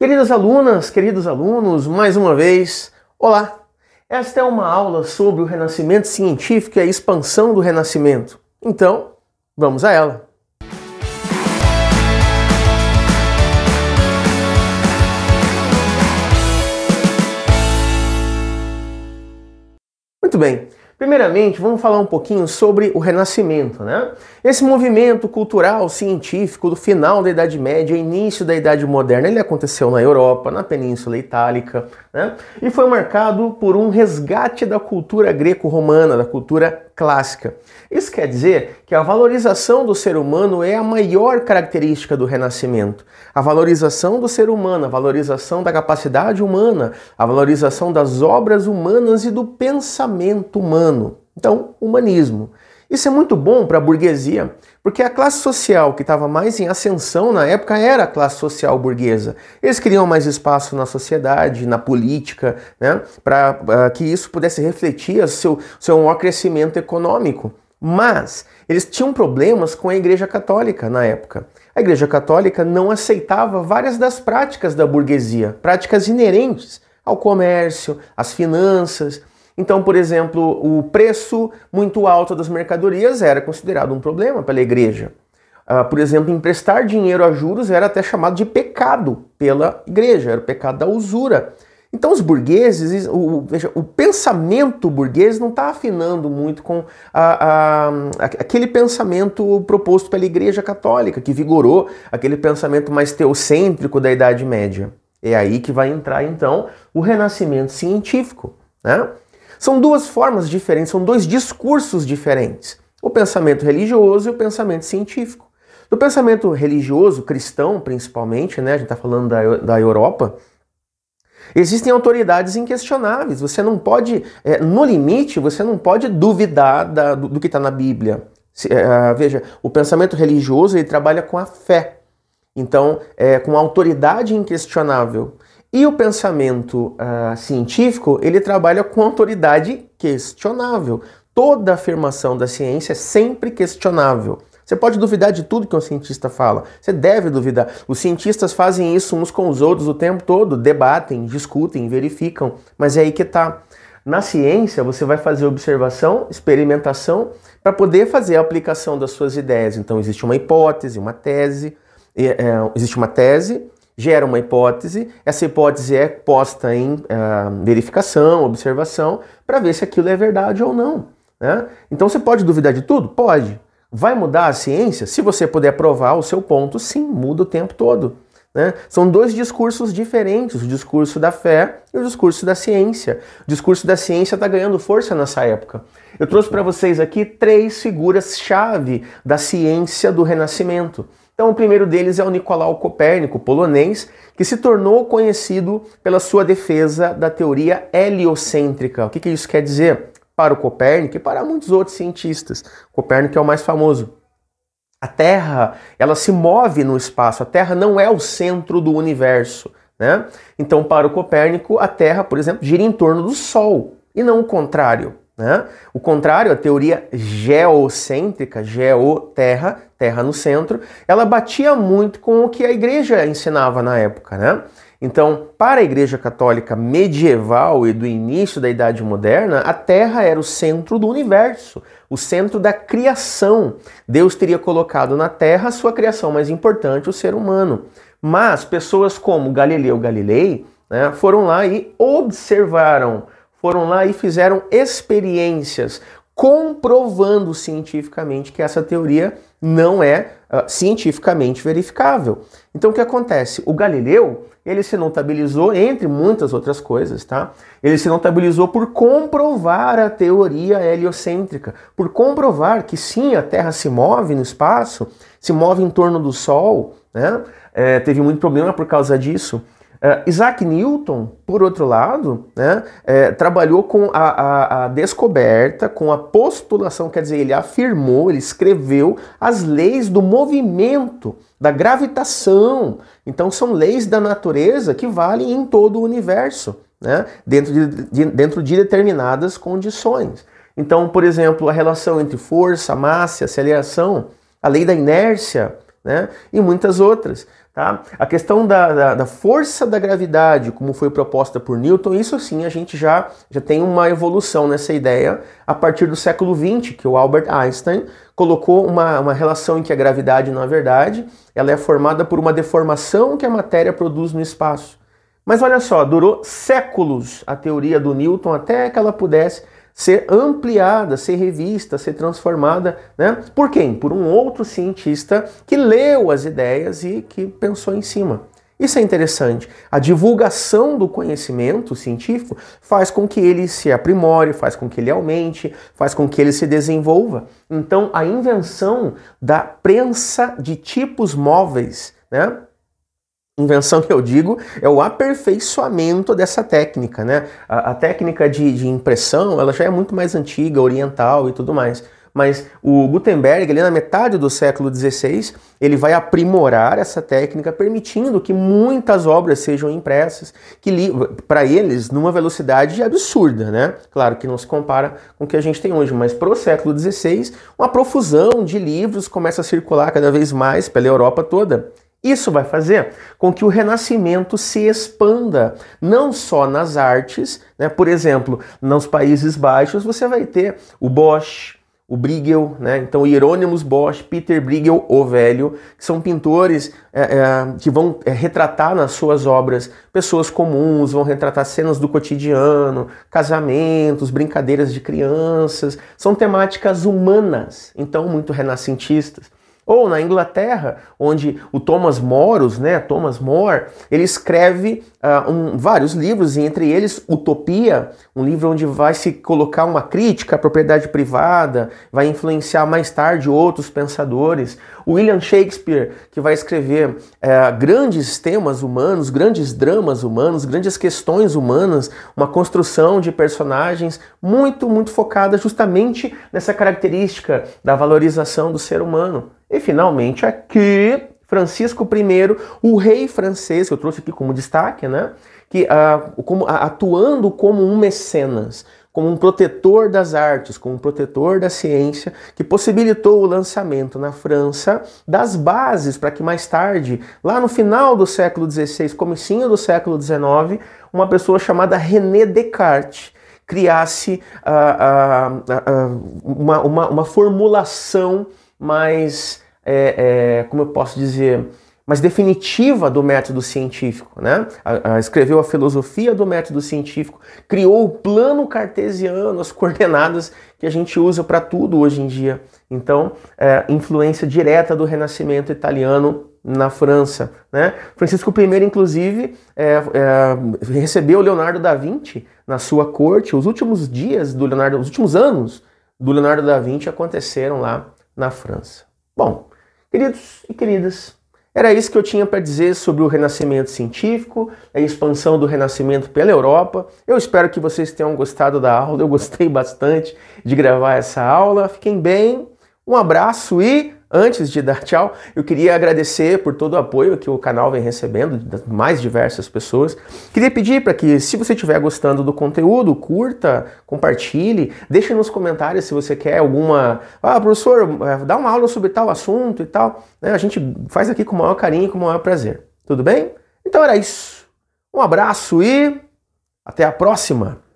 Queridas alunas, queridos alunos, mais uma vez, olá! Esta é uma aula sobre o renascimento científico e a expansão do renascimento. Então, vamos a ela! Muito bem, primeiramente vamos falar um pouquinho sobre o renascimento, né? Esse movimento cultural científico do final da Idade Média e início da Idade Moderna, ele aconteceu na Europa, na Península Itálica, né? e foi marcado por um resgate da cultura greco-romana, da cultura clássica. Isso quer dizer que a valorização do ser humano é a maior característica do Renascimento. A valorização do ser humano, a valorização da capacidade humana, a valorização das obras humanas e do pensamento humano. Então, humanismo. Isso é muito bom para a burguesia, porque a classe social que estava mais em ascensão na época era a classe social burguesa. Eles queriam mais espaço na sociedade, na política, né, para ah, que isso pudesse refletir o seu, seu maior crescimento econômico. Mas eles tinham problemas com a Igreja Católica na época. A Igreja Católica não aceitava várias das práticas da burguesia, práticas inerentes ao comércio, às finanças. Então, por exemplo, o preço muito alto das mercadorias era considerado um problema pela igreja. Uh, por exemplo, emprestar dinheiro a juros era até chamado de pecado pela igreja, era o pecado da usura. Então, os burgueses, o, veja, o pensamento burguês não está afinando muito com a, a, aquele pensamento proposto pela Igreja Católica, que vigorou aquele pensamento mais teocêntrico da Idade Média. É aí que vai entrar, então, o renascimento científico. Né? São duas formas diferentes, são dois discursos diferentes: o pensamento religioso e o pensamento científico. No pensamento religioso, cristão principalmente, né, a gente está falando da, da Europa, Existem autoridades inquestionáveis. Você não pode, é, no limite, você não pode duvidar da, do, do, que está na Bíblia. Se, é, veja, o pensamento religioso ele trabalha com a fé, então, é, com autoridade inquestionável. E o pensamento uh, científico, ele trabalha com autoridade questionável. Toda afirmação da ciência é sempre questionável. Você pode duvidar de tudo que um cientista fala. Você deve duvidar. Os cientistas fazem isso uns com os outros o tempo todo, debatem, discutem, verificam. Mas é aí que tá. Na ciência, você vai fazer observação, experimentação, para poder fazer a aplicação das suas ideias. Então, existe uma hipótese, uma tese, é, existe uma tese, gera uma hipótese, essa hipótese é posta em uh, verificação, observação, para ver se aquilo é verdade ou não. Né? Então você pode duvidar de tudo? Pode. Vai mudar a ciência? Se você puder provar o seu ponto, sim, muda o tempo todo. Né? São dois discursos diferentes, o discurso da fé e o discurso da ciência. O discurso da ciência está ganhando força nessa época. Eu trouxe para vocês aqui três figuras-chave da ciência do Renascimento. Então, o primeiro deles é o Nicolau Copérnico, polonês, que se tornou conhecido pela sua defesa da teoria heliocêntrica. O que, que isso quer dizer? Para o Copérnico e para muitos outros cientistas. Copérnico é o mais famoso. A Terra, ela se move no espaço. A Terra não é o centro do universo, né? Então, para o Copérnico, a Terra, por exemplo, gira em torno do Sol e não o contrário. Né? O contrário, a teoria geocêntrica, geo-terra, terra no centro, ela batia muito com o que a igreja ensinava na época. Né? Então, para a igreja católica medieval e do início da Idade Moderna, a Terra era o centro do universo, o centro da criação. Deus teria colocado na Terra a sua criação mais importante, o ser humano. Mas pessoas como Galileu Galilei né, foram lá e observaram foram lá e fizeram experiências comprovando cientificamente que essa teoria não é uh, cientificamente verificável. Então o que acontece? O Galileu, ele se notabilizou entre muitas outras coisas, tá? Ele se notabilizou por comprovar a teoria heliocêntrica, por comprovar que sim, a Terra se move no espaço, se move em torno do Sol, né? É, teve muito problema por causa disso. Uh, Isaac Newton, por outro lado, né, é, trabalhou com a, a, a, descoberta, com a postulação, quer dizer, ele afirmou, ele escreveu as leis do movimento, da gravitação. Então, são leis da natureza que valem em todo o universo, né, dentro, de, de, dentro de determinadas condições. Então, por exemplo, a relação entre força, massa, aceleração, a lei da inércia né, e muitas outras. Tá? A questão da, da, da, força da gravidade, como foi proposta por Newton, isso sim a gente já, já tem uma evolução nessa ideia a partir do século XX, que o Albert Einstein colocou uma, uma relação em que a gravidade, na verdade, ela é formada por uma deformação que a matéria produz no espaço. Mas olha só, durou séculos a teoria do Newton até que ela pudesse ser ampliada, ser revista, ser transformada, né? Por quem? Por um outro cientista que leu as ideias e que pensou em cima. Isso é interessante. A divulgação do conhecimento científico faz com que ele se aprimore, faz com que ele aumente, faz com que ele se desenvolva. Então, a invenção da prensa de tipos móveis, né? Invenção que eu digo é o aperfeiçoamento dessa técnica, né? A, a técnica de, de, impressão ela já é muito mais antiga, oriental e tudo mais. Mas o Gutenberg, ali na metade do século XVI, ele vai aprimorar essa técnica, permitindo que muitas obras sejam impressas, que para eles numa velocidade absurda, né? Claro que não se compara com o que a gente tem hoje, mas para o século XVI, uma profusão de livros começa a circular cada vez mais pela Europa toda. Isso vai fazer com que o Renascimento se expanda, não só nas artes, né? por exemplo, nos Países Baixos você vai ter o Bosch, o Bruegel, né? então Hieronymus Bosch, Peter Bruegel, o Velho, que são pintores é, é, que vão é, retratar nas suas obras pessoas comuns, vão retratar cenas do cotidiano, casamentos, brincadeiras de crianças, são temáticas humanas, então muito renascentistas. Ou na Inglaterra, onde o Thomas Moros, né, Thomas More, ele escreve uh, um, vários livros, e entre eles Utopia, um livro onde vai se colocar uma crítica à propriedade privada, vai influenciar mais tarde outros pensadores. William Shakespeare, que vai escrever uh, grandes temas humanos, grandes dramas humanos, grandes questões humanas, uma construção de personagens muito, muito focada justamente nessa característica da valorização do ser humano. E finalmente aqui, Francisco I, o rei francês, que eu trouxe aqui como destaque, né? Que, uh, como, uh, atuando como um mecenas, como um protetor das artes, como um protetor da ciência, que possibilitou o lançamento na França das bases para que mais tarde, lá no final do século XVI, comecinho do século XIX, uma pessoa chamada René Descartes criasse uh, uh, uh, uma, uma, uma formulação mais, é, é, como eu posso dizer, mais definitiva do método científico, né? A, a, escreveu a filosofia do método científico, criou o plano cartesiano, as coordenadas que a gente usa para tudo hoje em dia. Então, é, influência direta do Renascimento italiano na França, né? Francisco I, inclusive, é, é, recebeu Leonardo da Vinci na sua corte. Os últimos dias do Leonardo, os últimos anos do Leonardo da Vinci aconteceram lá na França. Bom, queridos e queridas, era isso que eu tinha para dizer sobre o renascimento científico, a expansão do renascimento pela Europa. Eu espero que vocês tenham gostado da aula. Eu gostei bastante de gravar essa aula. Fiquem bem, um abraço e Antes de dar tchau, eu queria agradecer por todo o apoio que o canal vem recebendo das mais diversas pessoas. Queria pedir para que, se você estiver gostando do conteúdo, curta, compartilhe, deixe nos comentários se você quer alguma. Ah, professor, eh, dá uma aula sobre tal assunto e tal. Né? A gente faz aqui com o maior carinho e com o maior prazer. Tudo bem? Então era isso. Um abraço e até a próxima!